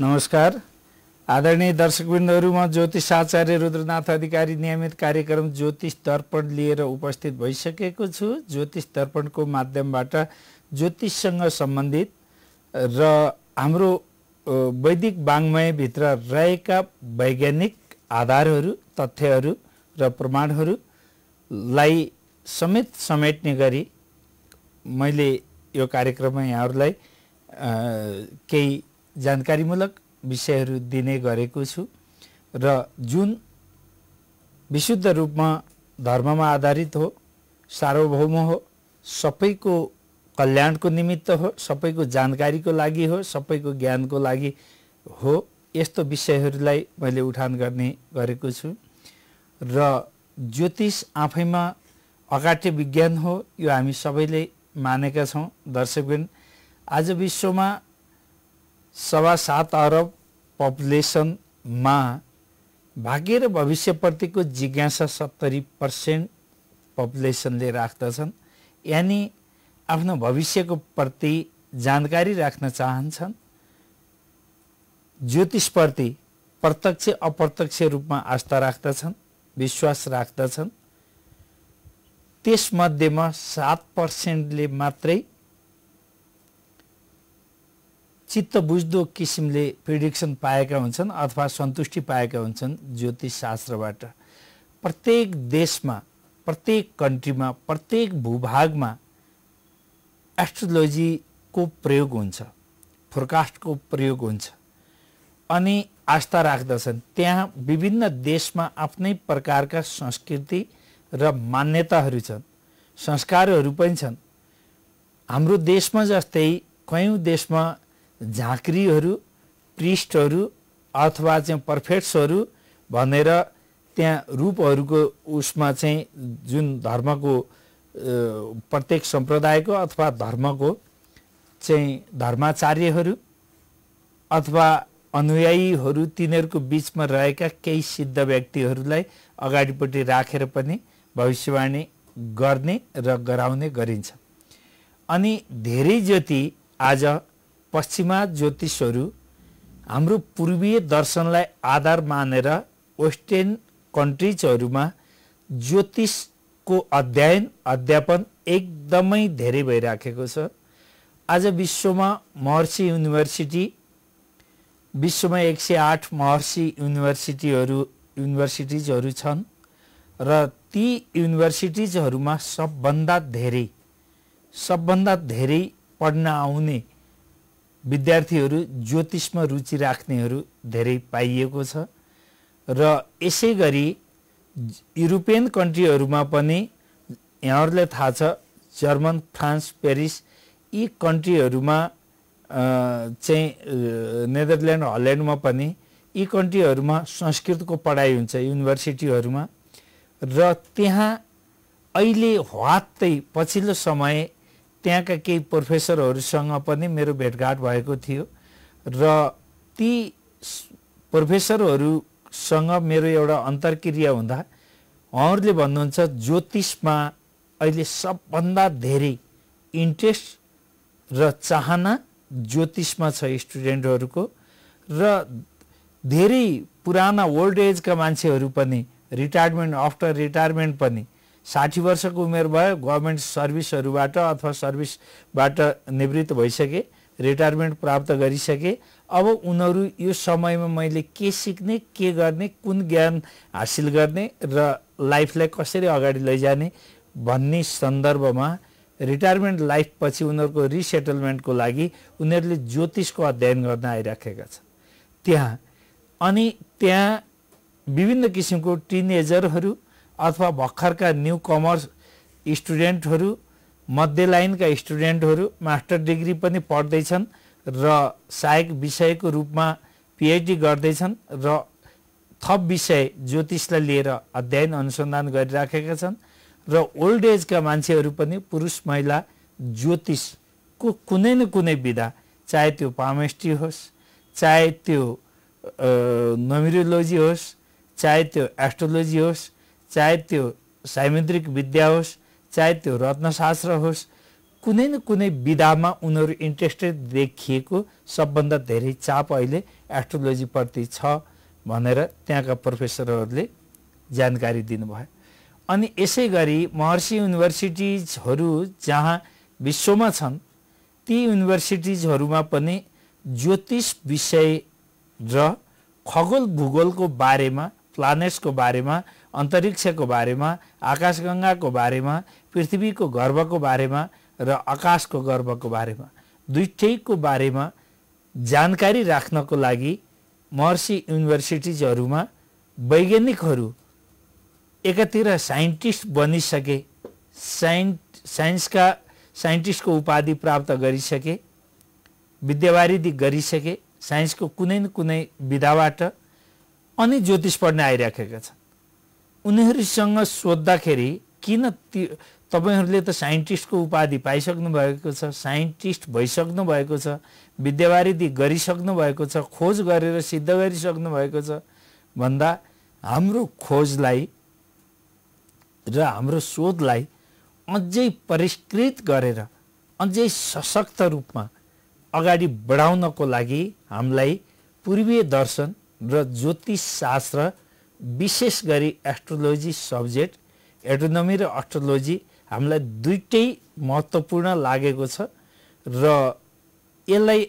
नमस्कार आदरणीय दर्शकवृन्दहरू म ज्योतिष आचार्य रुद्रनाथ अधिकारी नियमित कार्यक्रम ज्योतिष दर्पण लिएर उपस्थित भइसकेको छु ज्योतिष दर्पणको माध्यमबाट ज्योतिषसँग सम्बन्धित र हाम्रो वैदिक वाङ्मयभित्र रहेका वैज्ञानिक आधारहरू तथ्यहरू र प्रमाणहरूलाई समेत समेट्ने गरी मैले यो कार्यक्रममा यहाँहरूलाई केही जानकारीमूलक विषयहरू दिने गरेको छु र जुन विशुद्ध रूपमा धर्ममा आधारित हो सार्वभौम हो सबैको कल्याणको निमित्त हो सबैको जानकारीको लागि हो सबैको ज्ञानको लागि हो यस्तो विषयहरूलाई मैले उठान गर्ने गरेको छु र ज्योतिष आफैमा अकाट्य विज्ञान हो यो हामी सबैले मानेका छौँ दर्शकबिन आज विश्वमा सवा सात अरब पपुलेसनमा भाग्य र भविष्यप्रतिको जिज्ञासा सत्तरी पर्सेन्ट पपुलेसनले राख्दछन् यानि आफ्नो भविष्यको प्रति जानकारी राख्न चाहन्छन् ज्योतिषप्रति प्रत्यक्ष अप्रत्यक्ष रूपमा आस्था राख्दछन् विश्वास राख्दछन् त्यसमध्येमा सात पर्सेन्टले मात्रै चित्त बुझ्दो किसिमले प्रिडिक्सन पाएका हुन्छन् अथवा सन्तुष्टि पाएका हुन्छन् ज्योतिष शास्त्रबाट प्रत्येक देशमा प्रत्येक कन्ट्रीमा प्रत्येक भूभागमा एस्ट्रोलोजीको प्रयोग हुन्छ फोरकास्टको प्रयोग हुन्छ अनि आस्था राख्दछन् त्यहाँ विभिन्न देशमा आफ्नै प्रकारका संस्कृति र मान्यताहरू छन् संस्कारहरू पनि छन् हाम्रो देशमा जस्तै कयौँ देशमा झाँक्रीहरू पृष्ठहरू अथवा चाहिँ पर्फेक्ट्सहरू भनेर त्यहाँ रूपहरूको उसमा चाहिँ जुन धर्मको प्रत्येक सम्प्रदायको अथवा धर्मको चाहिँ धर्माचार्यहरू अथवा अनुयायीहरू तिनीहरूको बिचमा रहेका केही सिद्ध व्यक्तिहरूलाई अगाडिपट्टि राखेर पनि भविष्यवाणी गर्ने र गराउने गरिन्छ अनि धेरै जति आज पश्चिमा ज्योतिषहरू हाम्रो पूर्वीय दर्शनलाई आधार मानेर वेस्टर्न कन्ट्रिजहरूमा ज्योतिषको अध्ययन अध्यापन एकदमै धेरै भइराखेको छ आज विश्वमा महर्षि युनिभर्सिटी विश्वमा एक सय आठ महर्षि युनिभर्सिटीहरू युनिभर्सिटिजहरू छन् र ती युनिभर्सिटिजहरूमा सबभन्दा धेरै सबभन्दा धेरै पढ्न आउने विद्यार्थीहरू ज्योतिषमा रुचि राख्नेहरू धेरै पाइएको छ र यसै गरी युरोपियन कन्ट्रीहरूमा पनि यहाँहरूलाई थाहा छ जर्मन फ्रान्स पेरिस यी कन्ट्रीहरूमा चाहिँ नेदरल्यान्ड हल्यान्डमा पनि यी कन्ट्रीहरूमा संस्कृतको पढाइ हुन्छ युनिभर्सिटीहरूमा र त्यहाँ अहिले ह्वात्तै पछिल्लो समय त्यहाँका केही प्रोफेसरहरूसँग पनि मेरो भेटघाट भएको थियो र ती प्रोफेसरहरूसँग मेरो एउटा अन्तर्क्रिया हुँदा उहाँहरूले भन्नुहुन्छ ज्योतिषमा अहिले सबभन्दा धेरै इन्ट्रेस्ट र चाहना ज्योतिषमा छ स्टुडेन्टहरूको र धेरै पुराना ओल्ड एजका मान्छेहरू पनि रिटायरमेन्ट आफ्टर रिटायरमेन्ट पनि साठी वर्षको उमेर भयो गभर्मेन्ट सर्भिसहरूबाट अथवा सर्भिसबाट निवृत्त भइसके रिटायरमेन्ट प्राप्त गरिसके अब उनीहरू यो समयमा मैले के सिक्ने के गर्ने कुन ज्ञान हासिल गर्ने र लाइफलाई कसरी अगाडि लैजाने भन्ने सन्दर्भमा रिटायरमेन्ट लाइफपछि उनीहरूको रिसेटलमेन्टको लागि उनीहरूले ज्योतिषको अध्ययन गर्न आइराखेका छन् त्यहाँ अनि त्यहाँ विभिन्न किसिमको टिनेजरहरू अथवा भर्खरका न्यु कमर्स स्टुडेन्टहरू मध्य लाइनका स्टुडेन्टहरू मास्टर डिग्री पनि पढ्दैछन् र सहायक विषयको रूपमा पिएचडी गर्दैछन् र थप विषय ज्योतिषलाई लिएर अध्ययन अनुसन्धान गरिराखेका छन् र ओल्ड एजका मान्छेहरू पनि पुरुष महिला ज्योतिषको कुनै न कुनै विधा चाहे त्यो पामेस्ट्री होस् चाहे त्यो नोमिरोलोजी होस् चाहे त्यो एस्ट्रोलोजी होस् चाहे त्यो सामुद्रिक विद्या होस् चाहे त्यो रत्नशास्त्र होस् कुनै न कुनै विधामा उनीहरू इन्ट्रेस्टेड देखिएको सबभन्दा धेरै चाप अहिले एस्ट्रोलोजीप्रति छ भनेर त्यहाँका प्रोफेसरहरूले जानकारी दिनुभयो अनि यसै गरी महर्षि युनिभर्सिटिजहरू जहाँ विश्वमा छन् ती युनिभर्सिटिजहरूमा पनि ज्योतिष विषय र खगोल भूगोलको बारेमा प्लानेट्सको बारेमा अन्तरिक्षको बारेमा आकाशगङ्गाको बारेमा पृथ्वीको गर्वको बारेमा र आकाशको गर्वको बारेमा दुइटैको बारेमा जानकारी राख्नको लागि महर्षि युनिभर्सिटिजहरूमा वैज्ञानिकहरू एकातिर साइन्टिस्ट बनिसके साइन् साइन्सका साइन्टिस्टको उपाधि प्राप्त गरिसके विद्यावारिधि गरिसके साइन्सको कुनै न कुनै विधाबाट अनि ज्योतिष पढ्न आइराखेका छन् उनीहरूसँग सोद्धाखेरि किन ती तपाईँहरूले त साइन्टिस्टको उपाधि पाइसक्नु भएको छ साइन्टिस्ट भइसक्नु भएको छ विद्यावारिधि गरिसक्नु भएको छ खोज गरेर सिद्ध गरिसक्नु भएको छ भन्दा हाम्रो खोजलाई र हाम्रो शोधलाई अझै परिष्कृत गरेर अझै सशक्त रूपमा अगाडि बढाउनको लागि हामीलाई पूर्वीय दर्शन र ज्योतिष शास्त्र विशेष गरी एस्ट्रोलोजी सब्जेक्ट एड्रोनोमी र एस्ट्रोलोजी हामीलाई दुइटै महत्त्वपूर्ण लागेको छ र यसलाई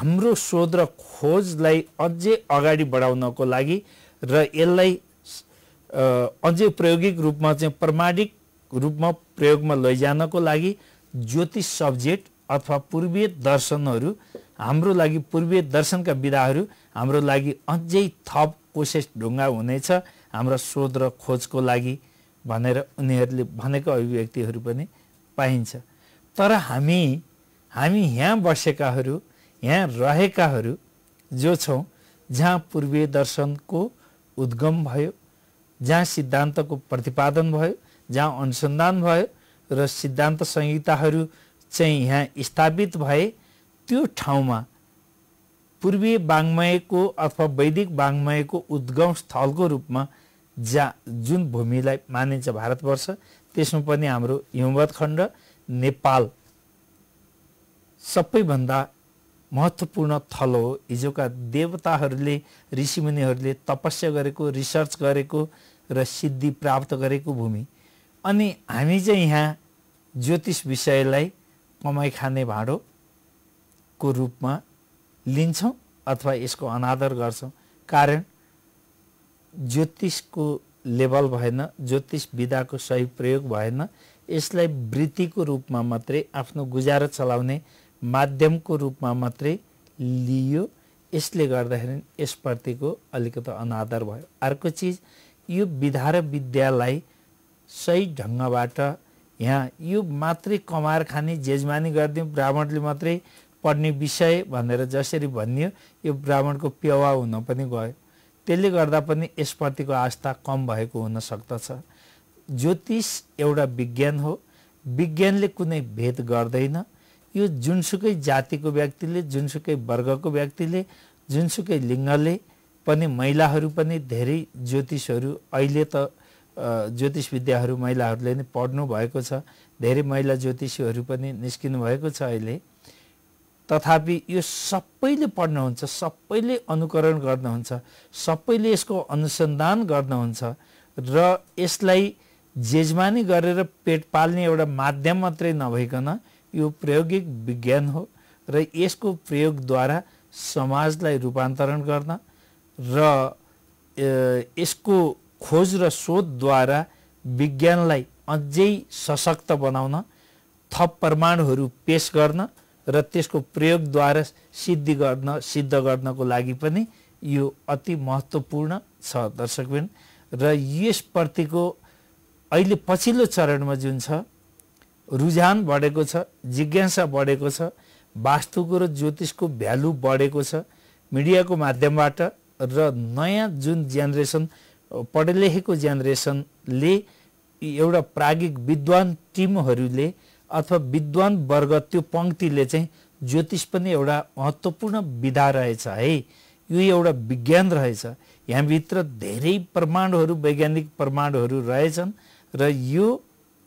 हाम्रो शोध र खोजलाई अझै अगाडि बढाउनको लागि र यसलाई अझै प्रायोगिक रूपमा चाहिँ प्रमाणिक रूपमा प्रयोगमा लैजानको लागि ज्योतिष सब्जेक्ट अथवा पूर्वीय दर्शनहरू हाम्रो लागि पूर्वीय दर्शनका विधाहरू हाम्रो लागि अझै थप कोसेस ढुङ्गा हुनेछ हाम्रो शोध र खोजको लागि भनेर उनीहरूले भनेको अभिव्यक्तिहरू पनि पाइन्छ तर हामी हामी यहाँ बसेकाहरू यहाँ रहेकाहरू जो छौँ जहाँ पूर्वीय दर्शनको उद्गम भयो जहाँ सिद्धान्तको प्रतिपादन भयो जहाँ अनुसन्धान भयो र सिद्धान्त संहिताहरू चाहिँ यहाँ स्थापित भए त्यो ठाउँमा पूर्वीय वाङ्मयको अथवा वैदिक वाङ्मयको उद्गम स्थलको रूपमा जा जुन भूमिलाई मानिन्छ भारतवर्ष त्यसमा पनि हाम्रो हिमवत खण्ड नेपाल सबैभन्दा महत्त्वपूर्ण थलो हो हिजोका देवताहरूले ऋषिमुनिहरूले तपस्या गरेको रिसर्च गरेको र सिद्धि प्राप्त गरेको भूमि अनि हामी चाहिँ यहाँ ज्योतिष विषयलाई कमाइ खाने भाँडोको रूपमा लिन्छौँ अथवा यसको अनादर गर्छौँ कारण ज्योतिषको लेभल भएन ज्योतिष विधाको सही प्रयोग भएन यसलाई वृत्तिको रूपमा मात्रै आफ्नो गुजारा चलाउने माध्यमको रूपमा मात्रै लियो यसले गर्दाखेरि यसप्रतिको अलिकति अनादर भयो अर्को चिज यो विधा र विद्यालाई सही ढङ्गबाट यहाँ यो मात्रै कमाएर खाने जेजमानी गरिदिउँ ब्राह्मणले मात्रै पढ्ने विषय भनेर जसरी भनियो यो ब्राह्मणको पेवा हुन पनि गयो त्यसले गर्दा पनि यसप्रतिको आस्था कम भएको हुन सक्दछ ज्योतिष एउटा विज्ञान हो विज्ञानले कुनै भेद गर्दैन यो जुनसुकै जातिको व्यक्तिले जुनसुकै वर्गको व्यक्तिले जुनसुकै लिङ्गले पनि महिलाहरू पनि धेरै ज्योतिषहरू अहिले त ज्योतिष विद्याहरू महिलाहरूले नै पढ्नु भएको छ धेरै महिला ज्योतिषीहरू पनि निस्किनु भएको छ अहिले तथापि यो सबैले पढ्नुहुन्छ सबैले अनुकरण गर्नुहुन्छ सबैले यसको अनुसन्धान गर्नुहुन्छ र यसलाई जेजमानी गरेर पेट पाल्ने एउटा माध्यम मात्रै नभइकन यो प्रायोगिक विज्ञान हो र यसको प्रयोगद्वारा समाजलाई रूपान्तरण गर्न र यसको खोज र शोधद्वारा विज्ञानलाई अझै सशक्त बनाउन थप प्रमाणहरू पेश गर्न र त्यसको प्रयोगद्वारा सिद्धि गर्न सिद्ध गर्नको लागि पनि यो अति महत्त्वपूर्ण छ दर्शकबिन र यसप्रतिको अहिले पछिल्लो चरणमा जुन छ रुझान बढेको छ जिज्ञासा बढेको छ वास्तुको र ज्योतिषको भ्यालु बढेको छ मिडियाको माध्यमबाट र नयाँ जुन जेनेरेसन पढे लेखेको जेनेरेसनले एउटा प्रागिक विद्वान टिमहरूले अथवा विद्वान वर्ग त्यो पङ्क्तिले चाहिँ ज्योतिष पनि एउटा महत्त्वपूर्ण विधा रहेछ है यो एउटा विज्ञान रहेछ यहाँभित्र धेरै प्रमाणहरू वैज्ञानिक प्रमाणहरू रहेछन् र यो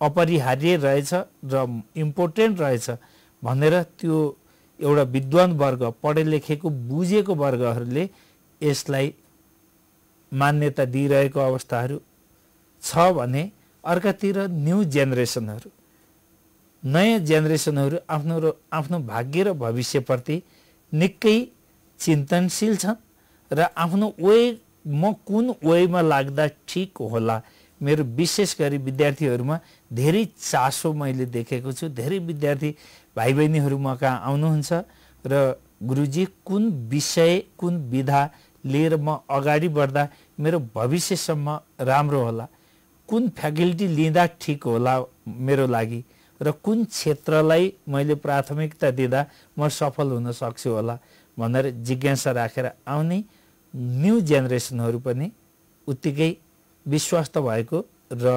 अपरिहार्य रहेछ र इम्पोर्टेन्ट रहेछ भनेर त्यो एउटा विद्वान वर्ग पढे लेखेको बुझेको वर्गहरूले यसलाई मान्यता दिइरहेको अवस्थाहरू छ भने अर्कातिर न्यु जेनेरेसनहरू नयाँ जेनेरेसनहरू आफ्नो र आफ्नो भाग्य र भविष्यप्रति निकै चिन्तनशील छन् र आफ्नो वे म कुन वेमा लाग्दा ठिक होला मेरो विशेष गरी विद्यार्थीहरूमा धेरै चासो मैले देखेको छु धेरै विद्यार्थी भाइ बहिनीहरू म कहाँ आउनुहुन्छ र गुरुजी कुन विषय कुन विधा लिएर म अगाडि बढ्दा मेरो भविष्यसम्म राम्रो होला कुन फ्याकल्टी लिँदा ठिक होला मेरो लागि र कुन क्षेत्रलाई मैले प्राथमिकता दिँदा म सफल हुन सक्छु होला भनेर जिज्ञासा राखेर आउने न्यू जेनेरेसनहरू पनि उत्तिकै विश्वस्त भएको र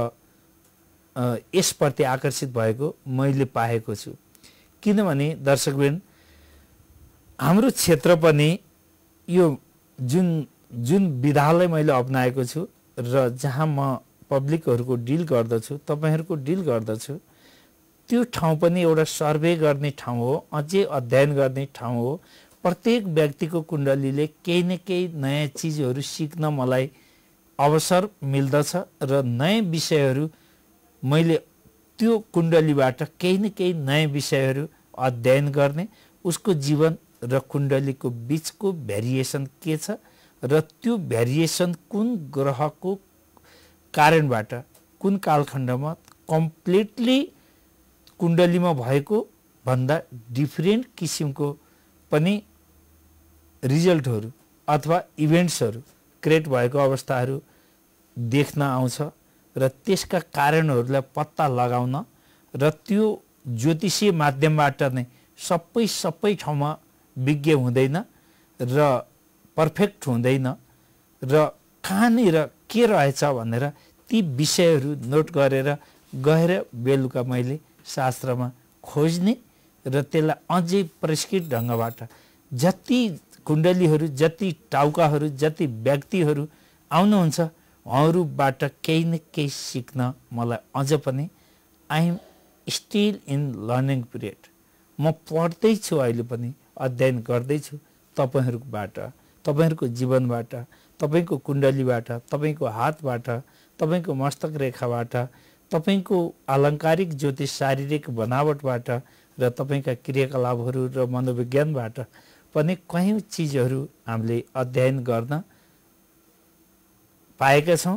यसप्रति आकर्षित भएको मैले पाएको छु किनभने दर्शकबिन हाम्रो क्षेत्र पनि यो जुन जुन विधालाई मैले अप्नाएको छु र जहाँ म पब्लिकहरूको डिल गर्दछु तपाईँहरूको डिल गर्दछु त्यो ठाउँ पनि एउटा सर्वे गर्ने ठाउँ हो अझै अध्ययन गर्ने ठाउँ हो प्रत्येक व्यक्तिको कुण्डलीले केही न केही नयाँ चिजहरू सिक्न मलाई अवसर मिल्दछ र नयाँ विषयहरू मैले त्यो कुण्डलीबाट केही न केही नयाँ विषयहरू अध्ययन गर्ने उसको जीवन र कुण्डलीको बिचको भेरिएसन के छ र त्यो भेरिएसन कुन ग्रहको कारणबाट कुन कालखण्डमा कम्प्लिटली कुण्डलीमा भएको भन्दा डिफ्रेन्ट किसिमको पनि रिजल्टहरू अथवा इभेन्ट्सहरू क्रिएट भएको अवस्थाहरू देख्न आउँछ र त्यसका कारणहरूलाई पत्ता लगाउन र त्यो ज्योतिषीय माध्यमबाट नै सबै सबै ठाउँमा विज्ञ हुँदैन र पर्फेक्ट हुँदैन र कहाँनिर के रहेछ भनेर ती विषयहरू नोट गरेर गएर बेलुका मैले शास्त्रमा खोज्ने र त्यसलाई अझै परिष्कृत ढङ्गबाट जति कुण्डलीहरू जति टाउकाहरू जति व्यक्तिहरू आउनुहुन्छ उहाँहरूबाट केही न केही सिक्न मलाई अझ पनि I'm still in learning period म पढ्दैछु अहिले पनि अध्ययन गर्दैछु तपाईँहरूबाट तपाईँहरूको जीवनबाट तपाईँको कुण्डलीबाट तपाईँको हातबाट तपाईँको मस्तक रेखाबाट तपाईँको आलङ्कारिक ज्योतिष शारीरिक बनावटबाट र तपाईँका क्रियाकलापहरू र मनोविज्ञानबाट पनि कयौँ चिजहरू हामीले अध्ययन गर्न पाएका छौँ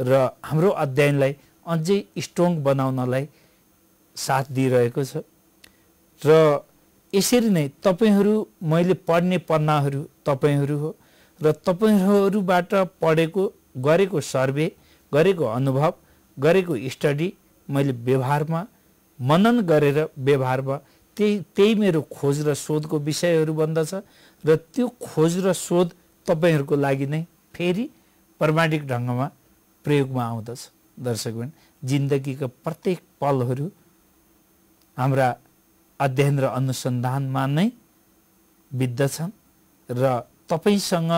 र हाम्रो अध्ययनलाई अझै स्ट्रङ बनाउनलाई साथ दिइरहेको छ र यसरी नै तपाईँहरू मैले पढ्ने पन्नाहरू तपाईँहरू हो र तपाईँहरूबाट पढेको गरेको सर्वे गरेको अनुभव गरेको स्टडी मैले व्यवहारमा मनन गरेर व्यवहारमा त्यही त्यही मेरो खोज र शोधको विषयहरू बन्दछ र त्यो खोज र शोध तपाईँहरूको लागि नै फेरि प्रमाणिक ढङ्गमा प्रयोगमा आउँदछ दर्शकगण जिन्दगीका प्रत्येक पलहरू हाम्रा अध्ययन र अनुसन्धानमा नै बित्दछन् र तपाईँसँग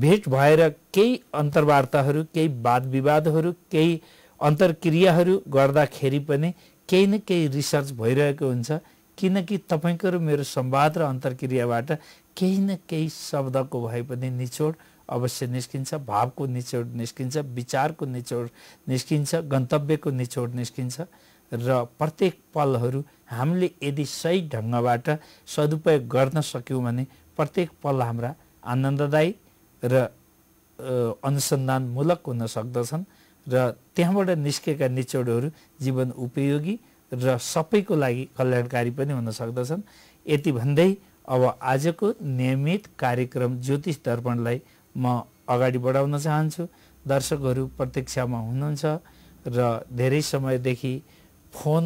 भेट भएर केही अन्तर्वार्ताहरू केही वाद विवादहरू केही अन्तर्क्रियाहरू गर्दाखेरि पनि केही न केही रिसर्च भइरहेको हुन्छ किनकि तपाईँको र मेरो संवाद र अन्तर्क्रियाबाट केही न केही शब्दको भए पनि निचोड अवश्य निस्किन्छ भावको निचोड निस्किन्छ विचारको निचोड निस्किन्छ गन्तव्यको निचोड निस्किन्छ र प्रत्येक पलहरू हामीले यदि सही ढङ्गबाट सदुपयोग गर्न सक्यौँ भने प्रत्येक पल हाम्रा आनन्ददायी र अनुसन्धानमूलक हुन सक्दछन् र त्यहाँबाट निस्केका निचोडहरू जीवन उपयोगी र सबैको लागि कल्याणकारी पनि हुन सक्दछन् यति भन्दै अब आजको नियमित कार्यक्रम ज्योतिष दर्पणलाई म अगाडि बढाउन चाहन्छु दर्शकहरू प्रतीक्षामा हुनुहुन्छ र धेरै समयदेखि फोन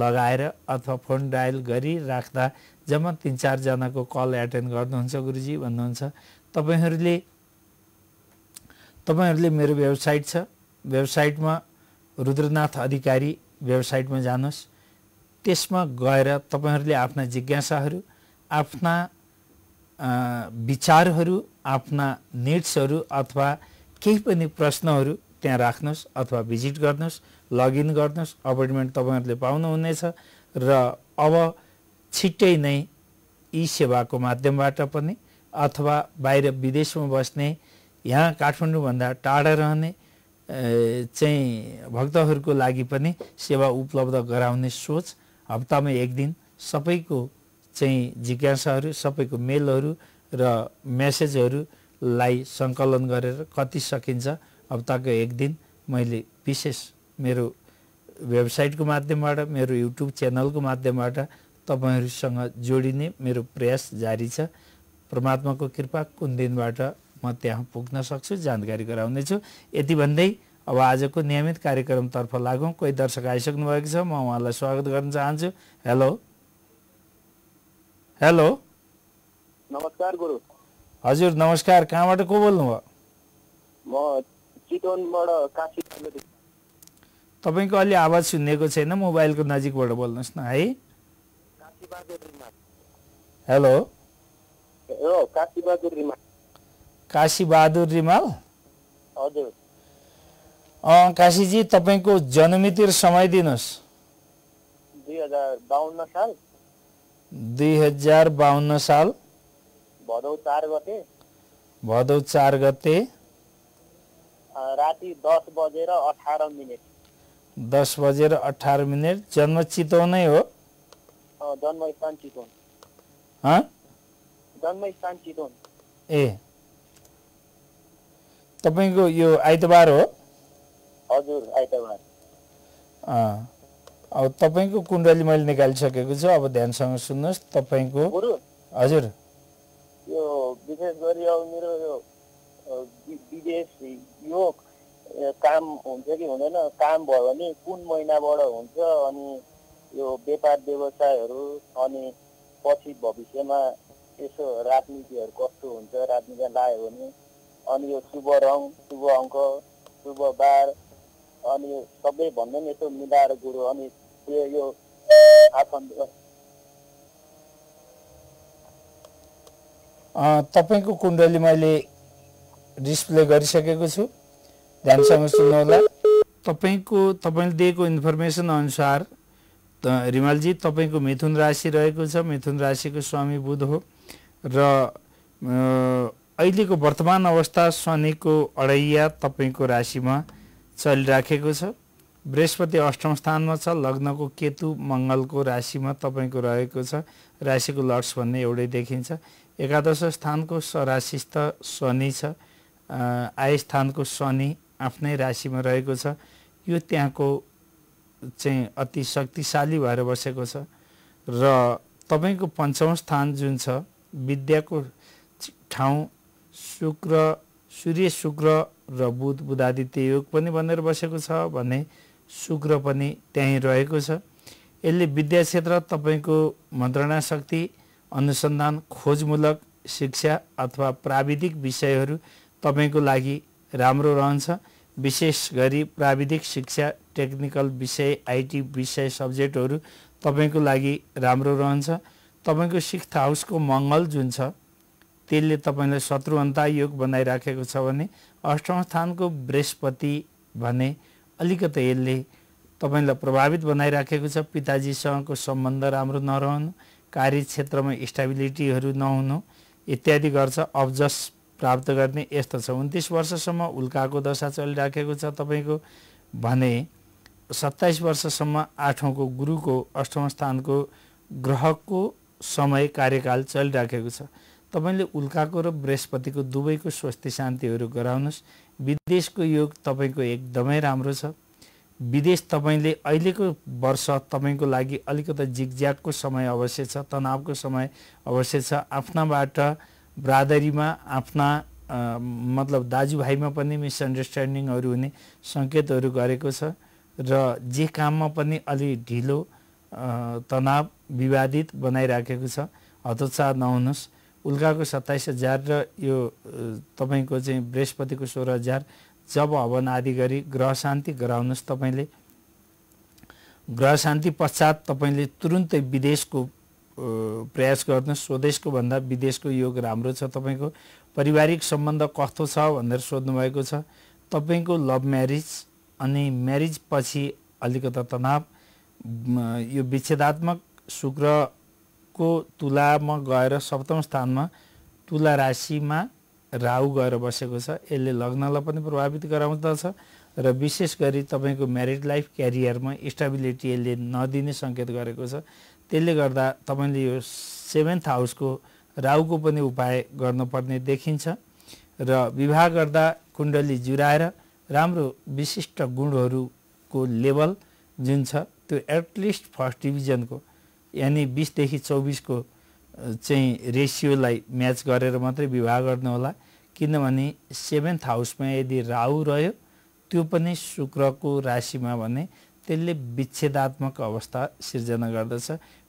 लगाएर अथवा फोन डायल गरिराख्दा जम्मा तिन चारजनाको कल एटेन्ड गर्नुहुन्छ गुरुजी भन्नुहुन्छ तपाईँहरूले तपाईँहरूले मेरो वेबसाइट छ वेबसाइटमा रुद्रनाथ अधिकारी वेबसाइटमा जानुहोस् त्यसमा गएर तपाईँहरूले आफ्ना जिज्ञासाहरू आफ्ना विचारहरू आफ्ना निड्सहरू अथवा केही पनि प्रश्नहरू त्यहाँ राख्नुहोस् अथवा भिजिट गर्नुहोस् लगइन गर्नुहोस् अपोइन्टमेन्ट तपाईँहरूले पाउनुहुनेछ र अब छिट्टै नै यी सेवाको माध्यमबाट पनि अथवा बाहिर विदेशमा बस्ने यहाँ काठमाडौँभन्दा टाढा रहने चाहिँ भक्तहरूको लागि पनि सेवा उपलब्ध गराउने सोच हप्तामा एक दिन सबैको चाहिँ जिज्ञासाहरू सबैको मेलहरू र मेसेजहरूलाई सङ्कलन गरेर कति सकिन्छ हप्ताको एक दिन मैले विशेष मेरो वेबसाइटको माध्यमबाट मेरो युट्युब च्यानलको माध्यमबाट तपाईँहरूसँग जोडिने मेरो प्रयास जारी छ परमात्माको कृपा कुन दिनबाट म त्यहाँ पुग्न सक्छु जानकारी गराउनेछु यति भन्दै अब आजको नियमित कार्यक्रमतर्फ लागौँ कोही दर्शक आइसक्नु भएको छ म उहाँलाई स्वागत गर्न चाहन्छु हेलो हेलो नमस्कार गुरु हजुर नमस्कार कहाँबाट को बोल्नुभयो म चितवनबाट काशी तपाईँको अलि आवाज सुनिएको छैन मोबाइलको नजिकबाट बोल्नुहोस् न है हेलो काशीबहादुर रिमाल रिमाल हजुर काशीजी तपाईँको जन्मितिर समय दिनुहोस् साल दुई हजार बाहन्न साल भदौ चार गते भदौ चार गते राति दस बजेर अठार मिनट दस बजेर अठार मिनट जन्म चितवनै हो जन्मस्थान चितवन जन्मस्थान चितवन ए तपाईँको यो आइतबार हो हजुर आइतबार अब तपाईँको कुण्डली मैले निकालिसकेको छु अब ध्यानसँग सुन्नुहोस् तपाईँको हजुर यो विशेष गरी अब मेरो यो विदेश यो काम हुन्छ कि हुँदैन काम भयो भने कुन महिनाबाट हुन्छ अनि यो व्यापार व्यवसायहरू अनि पछि भविष्यमा यसो राजनीतिहरू कस्तो हुन्छ राजनीति लाग्यो भने अनि यो शुभ रङ शुभ अङ्क शुभ बार अनि सबै भन्दा पनि यसो मिलाएर गुरु अनि त्यो यो आफन्त तपाईँको कुण्डली मैले डिस्प्ले गरिसकेको छु ध्यानसँग सुन्नुहोला तपाईँको तपाईँले दिएको इन्फर्मेसन अनुसार त रिमालजी तपाईँको मिथुन राशि रहेको छ मिथुन राशिको स्वामी बुध हो र अहिलेको वर्तमान अवस्था शनिको अढैया तपाईँको राशिमा चलिराखेको छ बृहस्पति अष्टम स्थानमा छ लग्नको केतु मङ्गलको राशिमा तपाईँको रहेको छ राशिको लट्स भन्ने एउटै देखिन्छ एकादश स्थानको सराशिस्थ शनि छ आयस्थानको शनि आफ्नै राशिमा रहेको छ यो त्यहाँको चाहिँ अति शक्तिशाली भएर बसेको छ र तपाईँको पञ्चम स्थान जुन छ विद्याको ठाउँ शुक्र सूर्य शुक्र र बुध बुधादित्य योग पनि बनेर बसेको छ भने शुक्र पनि त्यहीँ रहेको छ यसले विद्या क्षेत्र तपाईँको मन्त्रणा शक्ति अनुसन्धान खोजमूलक शिक्षा अथवा प्राविधिक विषयहरू तपाईँको लागि राम्रो रहन्छ विशेष गरी प्राविधिक शिक्षा टेक्निकल विषय आइटी विषय सब्जेक्टहरू तपाईँको लागि राम्रो रहन्छ तपाईँको सिक्थ हाउसको मङ्गल जुन छ त्यसले तपाईँलाई शत्रुअन्ता योग बनाइराखेको छ भने अष्टौँ स्थानको बृहस्पति भने अलिकति यसले तपाईँलाई प्रभावित बनाइराखेको छ पिताजीसँगको सम्बन्ध राम्रो नरहनु कार्यक्षेत्रमा स्टेबिलिटीहरू नहुनु इत्यादि गर्छ अब्जस प्राप्त गर्ने यस्तो छ उन्तिस वर्षसम्म उल्काको दशा चलिराखेको छ तपाईँको भने सत्ताइस वर्षसम्म आठौँको गुरुको अष्टौँ स्थानको ग्रहको समय कार्यकाल चलिराखेको छ तपाईँले उल्काको र बृहस्पतिको दुवैको स्वस्थ शान्तिहरू गराउनुहोस् विदेशको योग तपाईँको एकदमै राम्रो छ विदेश तपाईँले अहिलेको वर्ष तपाईँको लागि अलिकति जिगज्यागको समय अवश्य छ तनावको समय अवश्य छ आफ्नाबाट ब्रादरीमा आफ्ना मतलब दाजुभाइमा पनि मिसअन्डरस्ट्यान्डिङहरू हुने सङ्केतहरू गरेको छ र जे काममा पनि अलि ढिलो तनाव विवादित बनाइराखेको छ हतोत्साह नहुनुहोस् उल्काको सत्ताइस हजार र यो तपाईँको चाहिँ बृहस्पतिको सोह्र हजार जब हवन आदि गरी ग्रह शान्ति गराउनुहोस् तपाईँले ग्रह शान्ति पश्चात तपाईँले तुरुन्तै विदेशको प्रयास गर्नुहोस् स्वदेशको भन्दा विदेशको योग राम्रो छ तपाईँको पारिवारिक सम्बन्ध कस्तो छ भनेर सोध्नुभएको छ तपाईँको लभ म्यारिज अनि म्यारिज पछि अलिकता तनाव यो विच्छेदात्मक शुक्रको तुलामा गएर सप्तम स्थानमा तुला राशिमा राहु गएर बसेको छ यसले लग्नलाई पनि प्रभावित गराउँदछ र विशेष गरी तपाईँको म्यारिड लाइफ क्यारियरमा स्टेबिलिटी यसले नदिने सङ्केत गरेको छ त्यसले गर्दा तपाईँले यो सेभेन्थ हाउसको राहुको पनि उपाय गर्नुपर्ने देखिन्छ र विवाह गर्दा कुण्डली जुराएर राम्रो विशिष्ट गुणहरूको लेभल जुन छ त्यो एटलिस्ट फर्स्ट डिभिजनको यानि बिसदेखि चौबिसको चाहिँ रेसियोलाई म्याच गरेर मात्रै विवाह गर्नुहोला किनभने सेभेन्थ हाउसमा यदि राहु रह्यो त्यो पनि शुक्रको राशिमा भने त्यसले विच्छेदात्मक अवस्था सिर्जना गर्दछ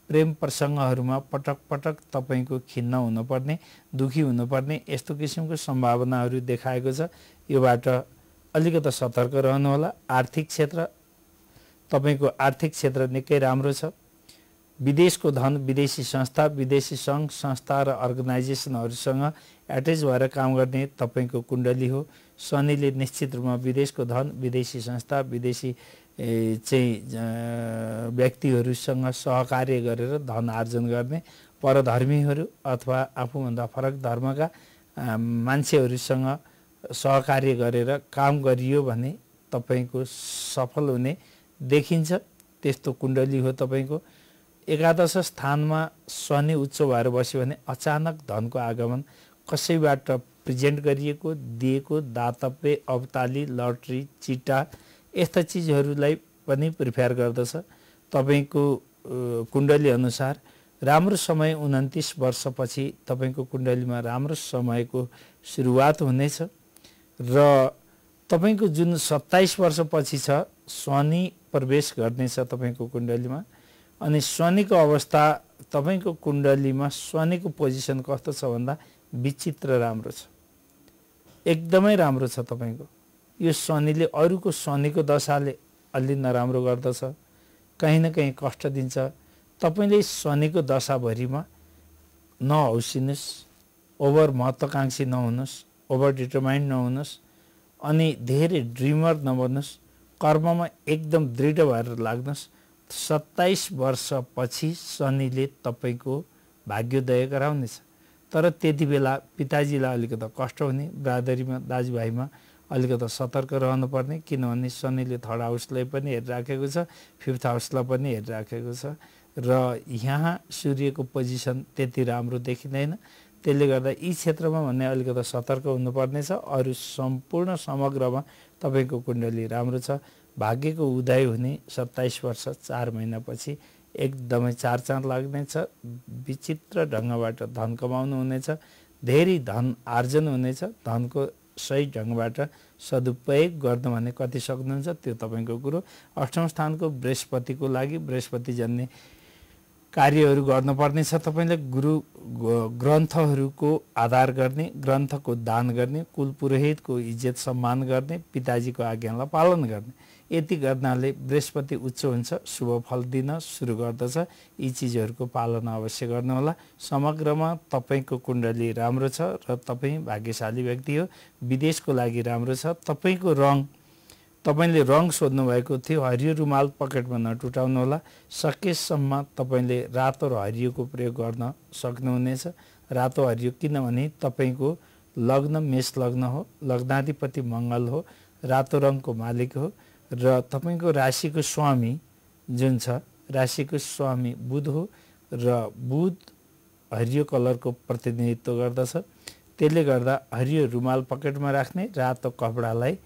प्रेम प्रसङ्गहरूमा पटक पटक तपाईँको खिन्न हुनुपर्ने दुखी हुनुपर्ने यस्तो किसिमको सम्भावनाहरू देखाएको छ योबाट अलिकति सतर्क रहनुहोला आर्थिक क्षेत्र तपाईँको आर्थिक क्षेत्र निकै राम्रो छ विदेशको धन विदेशी संस्था विदेशी सङ्घ संस्था र अर्गनाइजेसनहरूसँग एटेच भएर काम गर्ने तपाईँको कुण्डली हो शनिले निश्चित रूपमा विदेशको धन विदेशी संस्था विदेशी चाहिँ व्यक्तिहरूसँग सहकार्य गरेर धन आर्जन गर्ने परधर्मीहरू अथवा आफूभन्दा फरक धर्मका मान्छेहरूसँग सहकार्य गरेर काम गरियो भने तपाईँको सफल हुने देखिन्छ त्यस्तो कुण्डली हो तपाईँको एकादश स्थानमा शनि उच्च भएर बस्यो भने अचानक धनको आगमन कसैबाट प्रेजेन्ट गरिएको दिएको दातव्य अवताली लटरी चिटा यस्ता चिजहरूलाई पनि प्रिफेयर गर्दछ तपाईँको कुण्डली अनुसार राम्रो समय उन्तिस वर्षपछि तपाईँको कुण्डलीमा राम्रो समयको सुरुवात हुनेछ र तपाईँको जुन सत्ताइस वर्षपछि छ शनि प्रवेश गर्नेछ तपाईँको कुण्डलीमा अनि शनिको अवस्था तपाईँको कुण्डलीमा शनिको पोजिसन कस्तो छ भन्दा विचित्र राम्रो छ एकदमै राम्रो छ तपाईँको यो शनिले अरूको शनिको दशाले अलि नराम्रो गर्दछ कहीँ न कहीँ कष्ट दिन्छ तपाईँले शनिको दशाभरिमा नहौसिनुहोस् ओभर महत्त्वकाङ्क्षी नहुनुहोस् ओभर डिटर्माइन्ड नहुनुहोस् अनि धेरै ड्रिमर नबन्नुहोस् कर्ममा एकदम दृढ भएर लाग्नुहोस् सत्ताइस वर्षपछि शनिले तपाईँको भाग्योदय गराउनेछ तर त्यति बेला पिताजीलाई अलिकति कष्ट हुने ब्रादरीमा दाजुभाइमा अलिकति सतर्क रहनुपर्ने किनभने शनिले थर्ड हाउसलाई पनि हेरिराखेको छ फिफ्थ हाउसलाई पनि हेरिराखेको छ र यहाँ सूर्यको पोजिसन त्यति राम्रो देखिँदैन त्यसले गर्दा यी क्षेत्रमा भने अलिकति सतर्क हुनुपर्नेछ अरू सम्पूर्ण समग्रमा तपाईँको कुण्डली राम्रो छ भाग्यको उदय हुने सत्ताइस वर्ष चार महिनापछि एकदमै चार चाँद लाग्नेछ विचित्र ढङ्गबाट धन कमाउनु हुनेछ धेरै धन आर्जन हुनेछ धनको सही ढङ्गबाट सदुपयोग गर्नु भने कति सक्नुहुन्छ त्यो तपाईँको कुरो अष्टौँ स्थानको बृहस्पतिको लागि बृहस्पति जन्ने कार्यहरू छ तपाईँले गुरु ग्रन्थहरूको आधार गर्ने ग्रन्थको दान गर्ने कुल पुरोहितको इज्जत सम्मान गर्ने पिताजीको आज्ञालाई पालन गर्ने यति गर्नाले बृहस्पति उच्च हुन्छ शुभ फल दिन सुरु गर्दछ यी चिजहरूको पालना अवश्य गर्नुहोला समग्रमा तपाईँको कुण्डली राम्रो छ र तपाईँ भाग्यशाली व्यक्ति हो विदेशको लागि राम्रो छ तपाईँको रङ तपाईँले रङ सोध्नुभएको थियो हरियो रुमाल पकेटमा नटुटाउनु होला सकेसम्म तपाईँले रातो र हरियोको प्रयोग गर्न सक्नुहुनेछ रातो हरियो किनभने तपाईँको लग्न मेष लग्न हो लग्नाधिपति मङ्गल हो रातो रङको मालिक हो र तपाईँको राशिको स्वामी जुन छ राशिको स्वामी बुध हो र बुध हरियो कलरको प्रतिनिधित्व गर्दछ त्यसले गर्दा हरियो रुमाल पकेटमा राख्ने रातो कपडालाई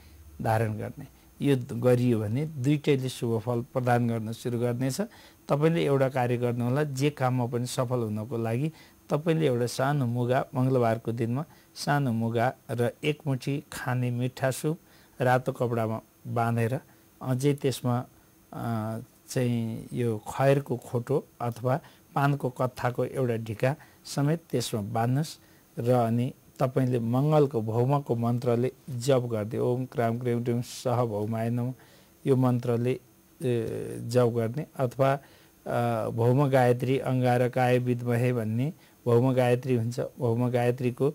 धारण गर्ने यो गरियो भने दुइटैले शुभफल प्रदान गर्न सुरु गर्नेछ तपाईँले एउटा कार्य गर्नुहोला जे काममा पनि सफल हुनको लागि तपाईँले एउटा सानो मुगा मङ्गलबारको दिनमा सानो मुगा र एकमुठी खाने मिठा सुप रातो कपडामा बाँधेर अझै त्यसमा चाहिँ यो खैरको खोटो अथवा पानको कथाको एउटा ढिका समेत त्यसमा बाँध्नुहोस् र अनि तपाईँले मङ्गलको भौमको मन्त्रले जप गरिदियो ओम क्राम क्रेम ड्रिम सह भौमाय नम यो मन्त्रले जप गर्ने अथवा भौम गायत्री अङ्गार काय विद्महे भन्ने भौम गायत्री हुन्छ भौम गायत्रीको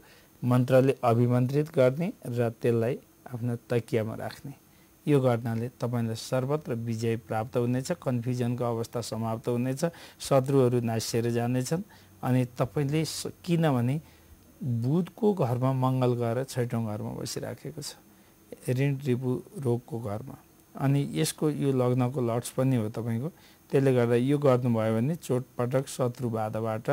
मन्त्रले अभिमन्त्रित गर्ने र त्यसलाई आफ्नो तकियामा राख्ने यो गर्नाले तपाईँलाई सर्वत्र विजय प्राप्त हुनेछ कन्फ्युजनको अवस्था समाप्त हुनेछ शत्रुहरू नासिएर जानेछन् अनि तपाईँले किनभने बुधको घरमा मङ्गल गएर छैटौँ घरमा बसिराखेको छ ऋण रिपु रोगको घरमा अनि यसको यो लग्नको लट्स पनि हो तपाईँको त्यसले गर्दा यो गर्नुभयो भने चोटपटक शत्रु बाधाबाट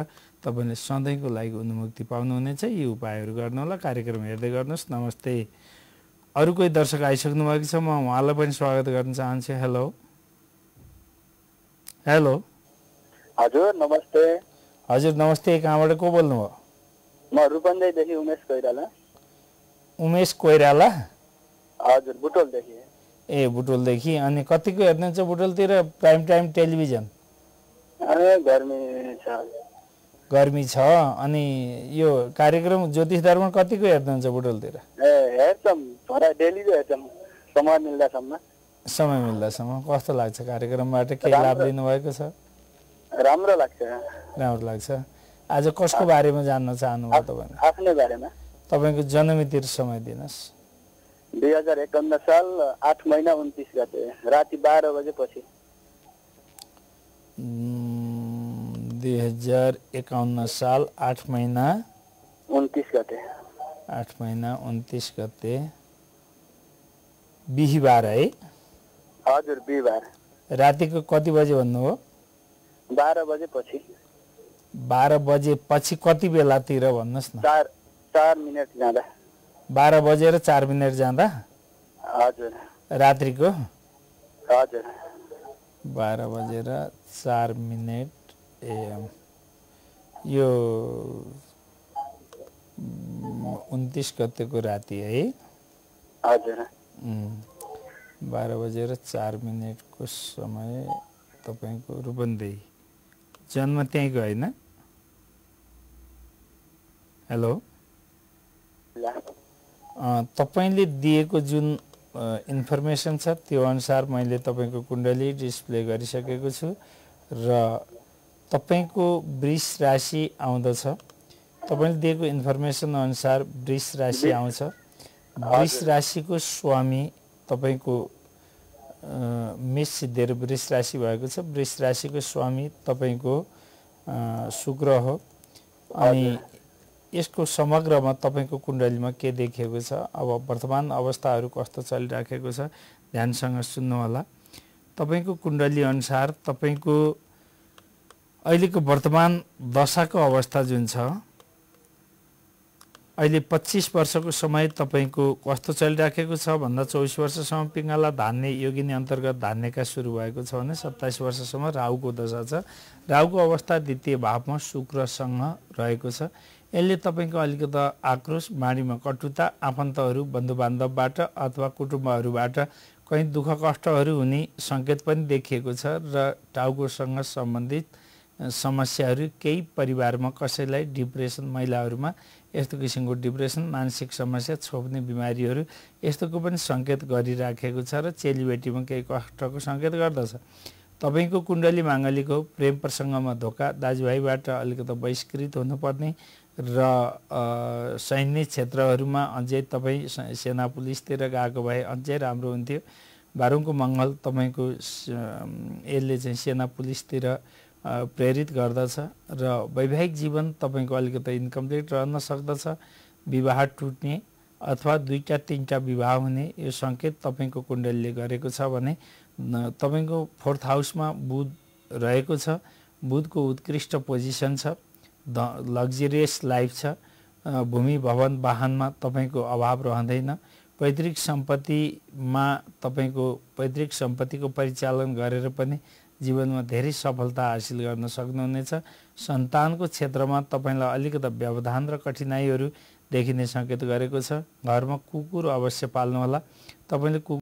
तपाईँले सधैँको लागि उन्मुक्ति पाउनुहुनेछ यी उपायहरू गर्नुहोला कार्यक्रम हेर्दै गर्नुहोस् नमस्ते अरू कोही दर्शक आइसक्नु भएको छ म उहाँलाई पनि स्वागत गर्न चाहन्छु हेलो हेलो हजुर नमस्ते हजुर नमस्ते कहाँबाट को बोल्नु भयो म रूपन्देहीदेखि उमेश कोइराला उमेश कोइराला हजुर बुटोलदेखि ए बुटोलदेखि अनि कतिको हेर्नुहुन्छ बुटोलतिर प्राइम टाइम टेलिभिजन गर्मी छ गर्मी छ अनि यो कार्यक्रम ज्योतिष धर्म कतिको हेर्नुहुन्छ बुटोलतिर ए हेर्छौँ भरे डेली हेर्छौँ समय मिल्दासम्म समय मिल्दासम्म कस्तो लाग्छ कार्यक्रमबाट केही लाभ लिनुभएको छ राम्रो लाग्छ राम्रो लाग्छ आज कसको बारेमा जान्न चाहनुभयो तपाईँ आफ्नै बारेमा तपाईँको जन्मितिर समय दिनुहोस् दुई हजार एकाउन्न साल आठ महिना उन्तिस गते राति बाह्र बजेपछि दुई हजार एकाउन्न साल आठ महिना उन्तिस गते आठ महिना उन्तिस गते बिहिबार है हजुर बिहिबार रातिको कति बजे भन्नुभयो बाह्र बजे पछि बाह्र बजे पछि कति बेलातिर भन्नुहोस् न चार चार मिनट जाँदा बाह्र बजेर चार मिनट जाँदा हजुर रात्रिको हजुर बाह्र बजेर चार मिनट एएम यो उन्तिस गतेको राति है हजुर बाह्र बजेर चार मिनटको समय तपाईँको रूपन्देही जन्म त्यहीँको होइन हेलो तपाईँले दिएको जुन इन्फर्मेसन छ त्यो अनुसार मैले तपाईँको कुण्डली डिस्प्ले गरिसकेको छु र तपाईँको वृष राशि आउँदछ तपाईँले दिएको इन्फर्मेसन अनुसार वृष राशि आउँछ वृष राशिको स्वामी तपाईँको मेष सिद्धेर वृष राशि भएको छ वृष राशिको स्वामी तपाईँको शुक्र हो अनि यसको समग्रमा तपाईँको कुण्डलीमा के देखिएको छ अब वर्तमान अवस्थाहरू कस्तो चलिराखेको छ ध्यानसँग सुन्नु होला तपाईँको कुण्डली अनुसार तपाईँको अहिलेको वर्तमान दशाको अवस्था जुन छ अहिले पच्चिस वर्षको समय तपाईँको कस्तो चलिराखेको छ भन्दा चौबिस वर्षसम्म पिङ्गाला धान्ने योगिनी अन्तर्गत धान्नेका सुरु भएको छ भने सत्ताइस वर्षसम्म राहुको दशा छ राहुको अवस्था द्वितीय भावमा शुक्रसँग रहेको छ यसले तपाईँको अलिकति आक्रोश बाणीमा कटुता आफन्तहरू बन्धुबान्धवबाट अथवा कुटुम्बहरूबाट कहीँ दुःख कष्टहरू हुने सङ्केत पनि देखिएको छ र टाउकोसँग सम्बन्धित समस्याहरू केही परिवारमा कसैलाई डिप्रेसन महिलाहरूमा यस्तो किसिमको डिप्रेसन मानसिक समस्या छोप्ने बिमारीहरू यस्तोको पनि सङ्केत गरिराखेको छ र चेलीबेटीमा केही कष्टको सङ्केत गर्दछ तपाईँको कुण्डली माङ्गलिक प्रेम प्रसङ्गमा धोका दाजुभाइबाट अलिकति बहिष्कृत हुनुपर्ने र सैन्य क्षेत्रहरूमा अझै तपाईँ सेना पुलिसतिर गएको भए अझै राम्रो हुन्थ्यो बारुङको मङ्गल तपाईँको यसले चाहिँ सेना पुलिसतिर प्रेरित गर्दछ र वैवाहिक जीवन तपाईँको अलिकति इन्कम्प्लिट रहन सक्दछ विवाह टुट्ने अथवा दुईवटा तिनवटा विवाह हुने यो सङ्केत तपाईँको कुण्डलीले गरेको छ भने तपाईँको फोर्थ हाउसमा बुध रहेको छ बुधको उत्कृष्ट पोजिसन छ द लग्जरियस लाइफ छ भूमि भवन वाहनमा तपाईँको अभाव रहँदैन पैतृक सम्पत्तिमा तपाईँको पैतृक सम्पत्तिको परिचालन गरेर पनि जीवनमा धेरै सफलता हासिल गर्न सक्नुहुनेछ सन्तानको क्षेत्रमा तपाईँलाई अलिकति व्यवधान र कठिनाइहरू देखिने सङ्केत गरेको छ घरमा कुकुर अवश्य पाल्नुहोला तपाईँले कुकुर